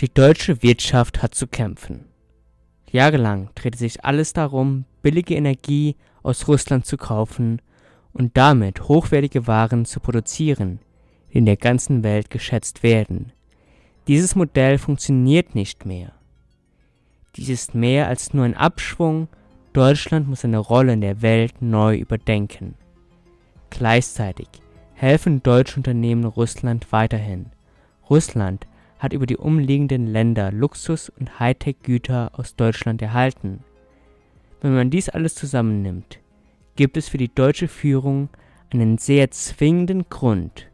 Die deutsche Wirtschaft hat zu kämpfen. Jahrelang drehte sich alles darum, billige Energie aus Russland zu kaufen und damit hochwertige Waren zu produzieren, die in der ganzen Welt geschätzt werden. Dieses Modell funktioniert nicht mehr. Dies ist mehr als nur ein Abschwung, Deutschland muss seine Rolle in der Welt neu überdenken. Gleichzeitig helfen deutsche Unternehmen Russland weiterhin. Russland hat über die umliegenden Länder Luxus- und Hightech-Güter aus Deutschland erhalten. Wenn man dies alles zusammennimmt, gibt es für die deutsche Führung einen sehr zwingenden Grund,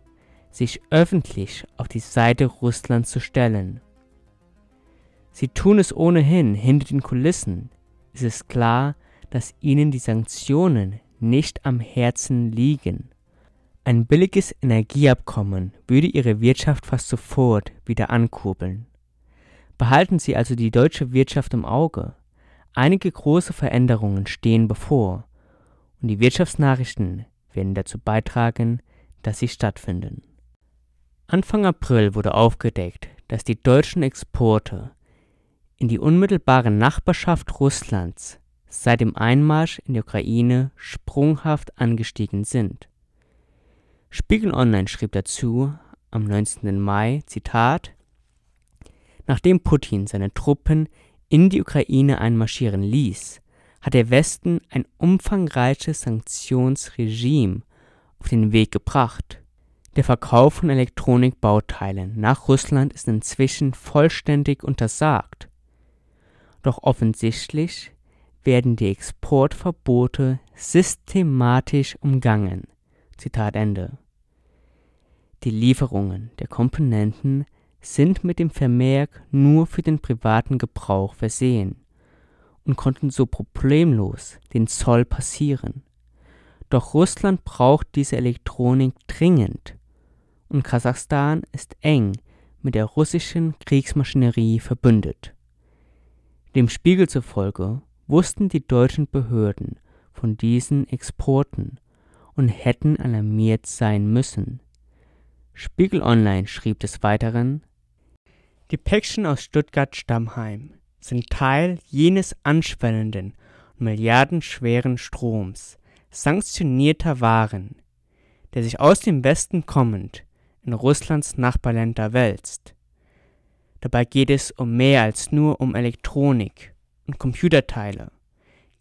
sich öffentlich auf die Seite Russlands zu stellen. Sie tun es ohnehin hinter den Kulissen, ist es klar, dass ihnen die Sanktionen nicht am Herzen liegen. Ein billiges Energieabkommen würde ihre Wirtschaft fast sofort wieder ankurbeln. Behalten Sie also die deutsche Wirtschaft im Auge. Einige große Veränderungen stehen bevor und die Wirtschaftsnachrichten werden dazu beitragen, dass sie stattfinden. Anfang April wurde aufgedeckt, dass die deutschen Exporte in die unmittelbare Nachbarschaft Russlands seit dem Einmarsch in die Ukraine sprunghaft angestiegen sind. Spiegel Online schrieb dazu am 19. Mai, Zitat, Nachdem Putin seine Truppen in die Ukraine einmarschieren ließ, hat der Westen ein umfangreiches Sanktionsregime auf den Weg gebracht. Der Verkauf von Elektronikbauteilen nach Russland ist inzwischen vollständig untersagt. Doch offensichtlich werden die Exportverbote systematisch umgangen. Zitat Ende. Die Lieferungen der Komponenten sind mit dem Vermerk nur für den privaten Gebrauch versehen und konnten so problemlos den Zoll passieren. Doch Russland braucht diese Elektronik dringend und Kasachstan ist eng mit der russischen Kriegsmaschinerie verbündet. Dem Spiegel zufolge wussten die deutschen Behörden von diesen Exporten und hätten alarmiert sein müssen. Spiegel Online schrieb des Weiteren, die Päckchen aus Stuttgart-Stammheim sind Teil jenes anschwellenden und milliardenschweren Stroms sanktionierter Waren, der sich aus dem Westen kommend in Russlands Nachbarländer wälzt. Dabei geht es um mehr als nur um Elektronik und Computerteile.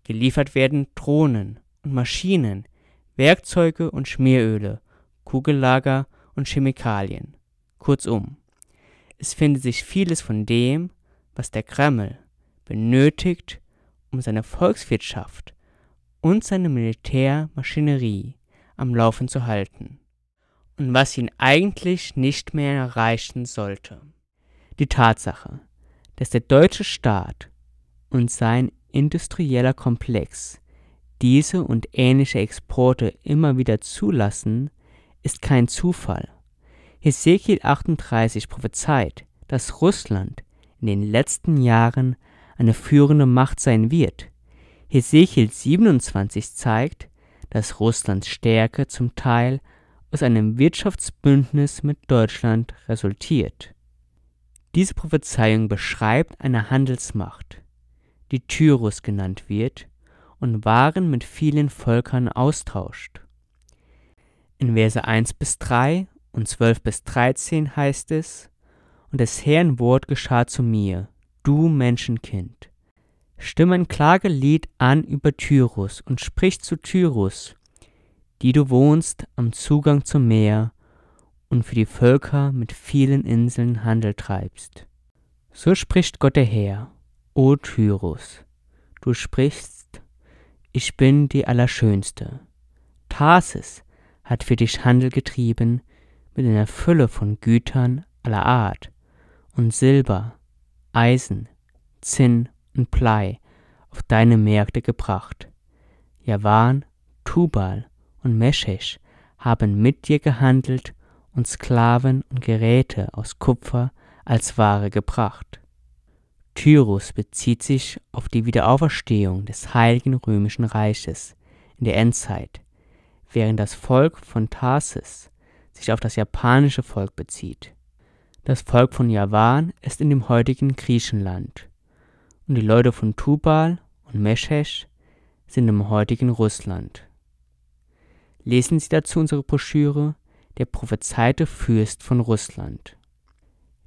Geliefert werden Drohnen und Maschinen, Werkzeuge und Schmieröle, Kugellager und und Chemikalien. Kurzum, es findet sich vieles von dem, was der Kreml benötigt, um seine Volkswirtschaft und seine Militärmaschinerie am Laufen zu halten und was ihn eigentlich nicht mehr erreichen sollte. Die Tatsache, dass der deutsche Staat und sein industrieller Komplex diese und ähnliche Exporte immer wieder zulassen, ist kein Zufall. Hesekiel 38 prophezeit, dass Russland in den letzten Jahren eine führende Macht sein wird. Hesekiel 27 zeigt, dass Russlands Stärke zum Teil aus einem Wirtschaftsbündnis mit Deutschland resultiert. Diese Prophezeiung beschreibt eine Handelsmacht, die Tyrus genannt wird und Waren mit vielen Völkern austauscht. In Verse 1 bis 3 und 12 bis 13 heißt es, Und des Herrn Wort geschah zu mir, du Menschenkind. Stimme ein Klagelied an über Tyrus und sprich zu Tyrus, die du wohnst am Zugang zum Meer und für die Völker mit vielen Inseln Handel treibst. So spricht Gott der Herr, O Tyrus, du sprichst, ich bin die Allerschönste. Tarsis, hat für dich Handel getrieben mit einer Fülle von Gütern aller Art und Silber, Eisen, Zinn und Blei auf deine Märkte gebracht. Javan, Tubal und Meschisch haben mit dir gehandelt und Sklaven und Geräte aus Kupfer als Ware gebracht. Tyrus bezieht sich auf die Wiederauferstehung des Heiligen Römischen Reiches in der Endzeit, während das Volk von Tarsis sich auf das japanische Volk bezieht. Das Volk von Javan ist in dem heutigen Griechenland und die Leute von Tubal und Meshesh sind im heutigen Russland. Lesen Sie dazu unsere Broschüre Der prophezeite Fürst von Russland.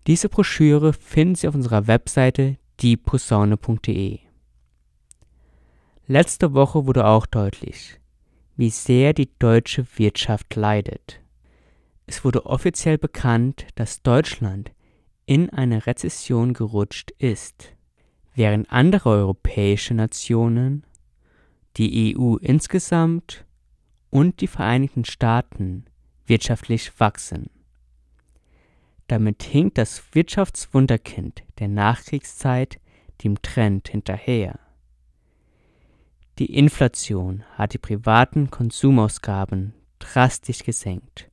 Diese Broschüre finden Sie auf unserer Webseite dieposaune.de. Letzte Woche wurde auch deutlich, wie sehr die deutsche Wirtschaft leidet. Es wurde offiziell bekannt, dass Deutschland in eine Rezession gerutscht ist, während andere europäische Nationen, die EU insgesamt und die Vereinigten Staaten wirtschaftlich wachsen. Damit hinkt das Wirtschaftswunderkind der Nachkriegszeit dem Trend hinterher. Die Inflation hat die privaten Konsumausgaben drastisch gesenkt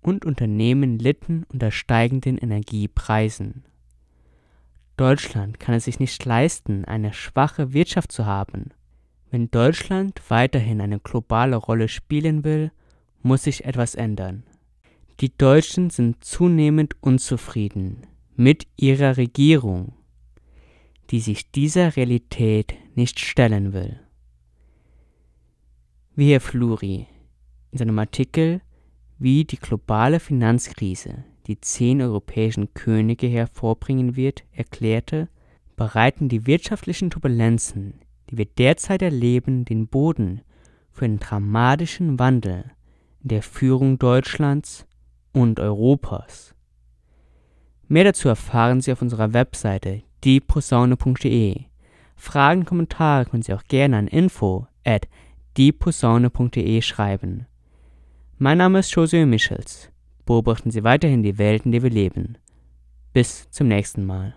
und Unternehmen litten unter steigenden Energiepreisen. Deutschland kann es sich nicht leisten, eine schwache Wirtschaft zu haben. Wenn Deutschland weiterhin eine globale Rolle spielen will, muss sich etwas ändern. Die Deutschen sind zunehmend unzufrieden mit ihrer Regierung die sich dieser Realität nicht stellen will. Wie Herr Fluri in seinem Artikel Wie die globale Finanzkrise die zehn europäischen Könige hervorbringen wird, erklärte, bereiten die wirtschaftlichen Turbulenzen, die wir derzeit erleben, den Boden für einen dramatischen Wandel in der Führung Deutschlands und Europas. Mehr dazu erfahren Sie auf unserer Webseite dieposaune.de. Fragen, und Kommentare können Sie auch gerne an info at dieposaune.de schreiben. Mein Name ist Josué Michels. Beobachten Sie weiterhin die Welt, in der wir leben. Bis zum nächsten Mal.